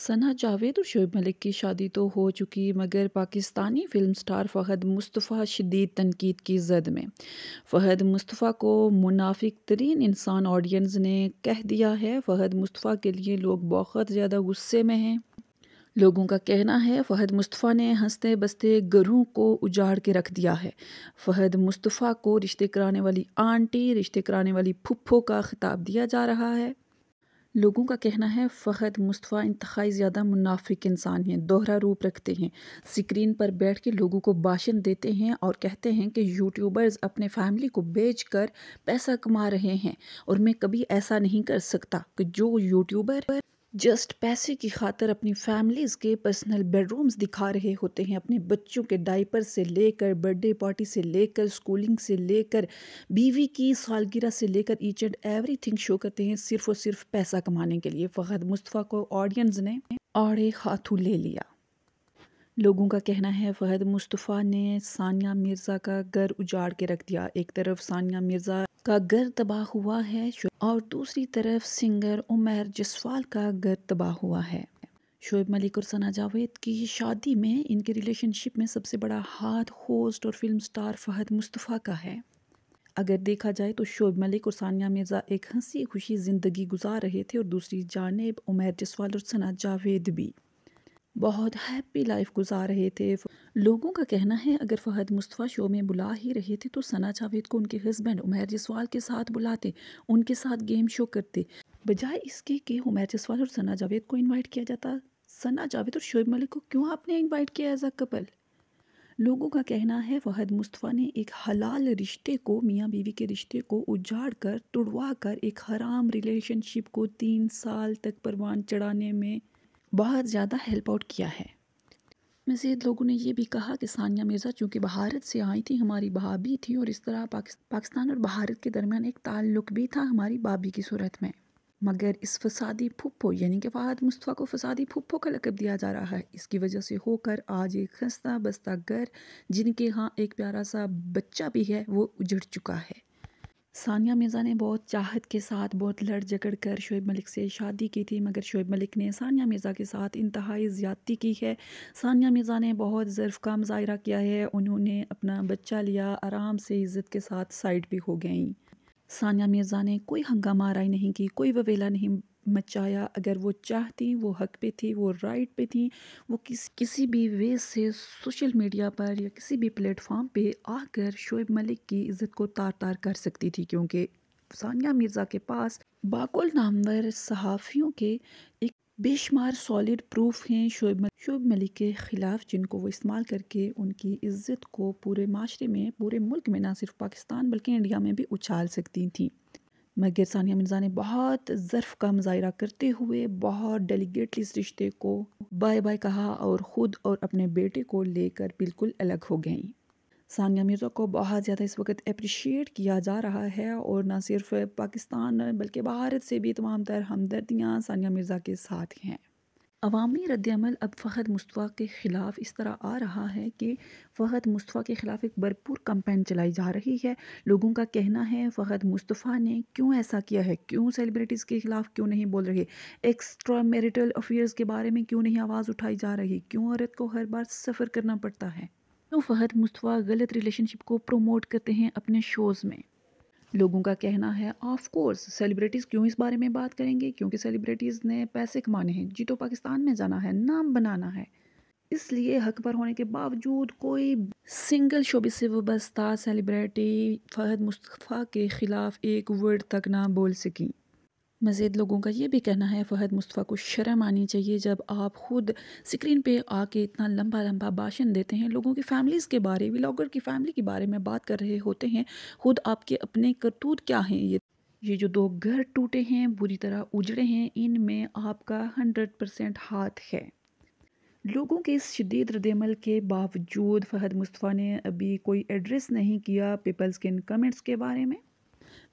सना जावेद और शोब मलिक की शादी तो हो चुकी मगर पाकिस्तानी फिल्म स्टार फ़हद मुस्तफ़ा शदीद तनकीद की जद में फ़हद मुस्तफ़ा को मुनाफिक तरीन इंसान ऑडियंस ने कह दिया है फ़हद मुस्तफ़ा के लिए लोग बहुत ज़्यादा गुस्से में हैं लोगों का कहना है फ़हद मुस्तफ़ा ने हंसते बसते घरों को उजाड़ के रख दिया है फ़हद मुस्तफ़ा को रिश्ते कराने वाली आंटी रिश्ते कराने वाली फुप्फो का खिताब दिया जा रहा है लोगों का कहना है फ़हद मुस्तफ़ा इंतहाई ज़्यादा मुनाफिक इंसान हैं दोहरा रूप रखते हैं स्क्रीन पर बैठ के लोगों को भाषण देते हैं और कहते हैं कि यूट्यूबर्स अपने फैमिली को बेच कर पैसा कमा रहे हैं और मैं कभी ऐसा नहीं कर सकता कि जो यूट्यूबर जस्ट पैसे की खातर अपनी फैमिलीज़ के पर्सनल बेडरूम्स दिखा रहे होते हैं अपने बच्चों के डाइपर से लेकर बर्थडे पार्टी से लेकर स्कूलिंग से लेकर बीवी की सालगिरह से लेकर ईच एंड एवरीथिंग शो करते हैं सिर्फ और सिर्फ पैसा कमाने के लिए फ़हद मुस्तफ़ा को ऑडियंस ने आड़े हाथों ले लिया लोगों का कहना है फ़हद मुस्तफ़ा ने सानिया मिर्ज़ा का घर उजाड़ के रख दिया एक तरफ सानिया मिर्ज़ा का घर तबाह हुआ है और दूसरी तरफ सिंगर उमर जसवाल का घर तबाह हुआ है शोएब मलिक और सना जावेद की शादी में इनके रिलेशनशिप में सबसे बड़ा हाथ होस्ट और फिल्म स्टार फ़हद मुस्तफ़ा का है अगर देखा जाए तो शोएब मलिक और सानिया मिर्ज़ा एक हंसी खुशी ज़िंदगी गुजार रहे थे और दूसरी जानेब उमर जसवाल और सना जावेद भी बहुत हैप्पी लाइफ गुजार रहे थे लोगों का कहना है अगर फ़हद मुस्तफ़ा शो में बुला ही रहे थे तो सना जावेद को उनके हस्बैंड उमेर जसवाल के साथ बुलाते उनके साथ गेम शो करते बजाय इसके कि उमेर जसवाल और सना जावेद को इनवाइट किया जाता सना जावेद और शोएब मलिक को क्यों आपने इनवाइट किया एज अ कपल लोगों का कहना है फ़हद मुस्तफ़ा ने एक हलाल रिश्ते को मियाँ बीवी के रिश्ते को उजाड़ कर तुड़वा कर एक हराम रिलेशनशिप को तीन साल तक परवान चढ़ाने में बहुत ज़्यादा हेल्प आउट किया है मज़ीद लोगों ने यह भी कहा कि सानिया मिर्ज़ा चूँकि भारत से आई थी हमारी भाभी थी और इस तरह पाकिस्तान और भारत के दरमियान एक ताल्लुक भी था हमारी भाभी की सूरत में मगर इस फसादी फुप्पो यानी कि फहद मुस्तफ़ा को फसादी फुप्पो का लकब दिया जा रहा है इसकी वजह से होकर आज एक खस्ता बस्ता घर जिनके यहाँ एक प्यारा सा बच्चा भी है वो उजड़ चुका है सानिया मिर्ज़ा ने बहुत चाहत के साथ बहुत लड़ झगड़ कर शुएब मलिक से शादी की थी मगर शुएब मलिक ने सानिया मिर्ज़ा के साथ इंतहाई ज़्यादती की है सानिया मिर्ज़ा ने बहुत ज़र्फ़ का मुजाहरा किया है उन्होंने अपना बच्चा लिया आराम से इज़्ज़त के साथ साइड भी हो गई सानिया मिर्ज़ा ने कोई हंगामा आरई नहीं की कोई ववेला नहीं मचाया अगर वो चाहती वो हक पे थी वो राइट पे थी वो किस किसी भी वे से सोशल मीडिया पर या किसी भी प्लेटफॉर्म पे आकर शोएब मलिक की इज़्ज़त को तार तार कर सकती थी क्योंकि सानिया मिर्ज़ा के पास बाकुल नामवर सहाफ़ियों के एक बेशुमार सॉलिड प्रूफ हैं शोब शोब मलिक के ख़िलाफ़ जिनको वो इस्तेमाल करके उनकी इज़्ज़त को पूरे माशरे में पूरे मुल्क में ना सिर्फ पाकिस्तान बल्कि इंडिया में भी उछाल सकती थी मगर सानिया मिर्ज़ा ने बहुत ज़र्फ़ का मुजाहरा करते हुए बहुत डेलीगेटली इस रिश्ते को बाय बाय कहा और ख़ुद और अपने बेटे को लेकर बिल्कुल अलग हो गई सानिया मिर्ज़ा को बहुत ज़्यादा इस वक्त अप्रिशिएट किया जा रहा है और ना सिर्फ पाकिस्तान बल्कि भारत से भी तमाम तर हमदर्दियाँ सानिया मिर्ज़ा के साथ हैं अवामी रद्दमल अब फ़हद मुस्तफ़ा के ख़िलाफ़ इस तरह आ रहा है कि फ़हद मुस्तफ़ा के ख़िलाफ़ एक भरपूर कंपेन चलाई जा रही है लोगों का कहना है फ़हद मुस्तफ़ा ने क्यों ऐसा किया है क्यों सेलिब्रिटीज़ के ख़िलाफ़ क्यों नहीं बोल रहे एक्स्ट्रा मेरिटल अफेयर्स के बारे में क्यों नहीं आवाज़ उठाई जा रही क्यों औरत को हर बार सफ़र करना पड़ता है क्यों तो फ़हद मुस्तवा गलत रिलेशनशिप को प्रमोट करते हैं अपने शोज़ में लोगों का कहना है ऑफ कोर्स सेलिब्रिटीज़ क्यों इस बारे में बात करेंगे क्योंकि सेलिब्रिटीज़ ने पैसे कमाने हैं जी तो पाकिस्तान में जाना है नाम बनाना है इसलिए हक पर होने के बावजूद कोई सिंगल शोबे से वस्ता सेलिब्रिटी फ़हद मुस्तफ़ा के ख़िलाफ़ एक वर्ड तक ना बोल सकी मज़ीद लोगों का ये भी कहना है फ़हद मुस्तफ़ा को शर्म आनी चाहिए जब आप ख़ुद स्क्रीन पे आके इतना लंबा लंबा भाषण देते हैं लोगों की फैमिलीज़ के बारे व्लागर की फ़ैमिली के बारे में बात कर रहे होते हैं ख़ुद आपके अपने करतूत क्या हैं ये ये जो दो घर टूटे हैं बुरी तरह उजड़े हैं इन में आपका हंड्रेड परसेंट हाथ है लोगों के इस शदीद रदमल के बावजूद फ़हद मुस्तफ़ा ने अभी कोई एड्रेस नहीं किया पीपल्स के इन कमेंट्स के बारे में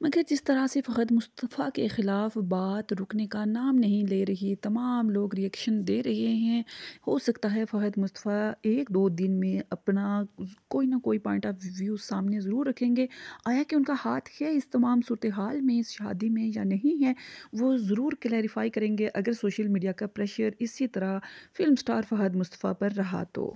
मगर जिस तरह से फ़हद मुस्तफ़ा के ख़िलाफ़ बात रुकने का नाम नहीं ले रही तमाम लोग रिएक्शन दे रहे हैं हो सकता है फ़हद मुस्तफ़ा एक दो दिन में अपना कोई ना कोई पॉइंट ऑफ व्यू सामने ज़रूर रखेंगे आया कि उनका हाथ है इस तमाम सूरत हाल में इस शादी में या नहीं है वो ज़रूर क्लैरिफाई करेंगे अगर सोशल मीडिया का प्रेशर इसी तरह फिल्म स्टार फ़हद मुस्तफ़ा पर रहा तो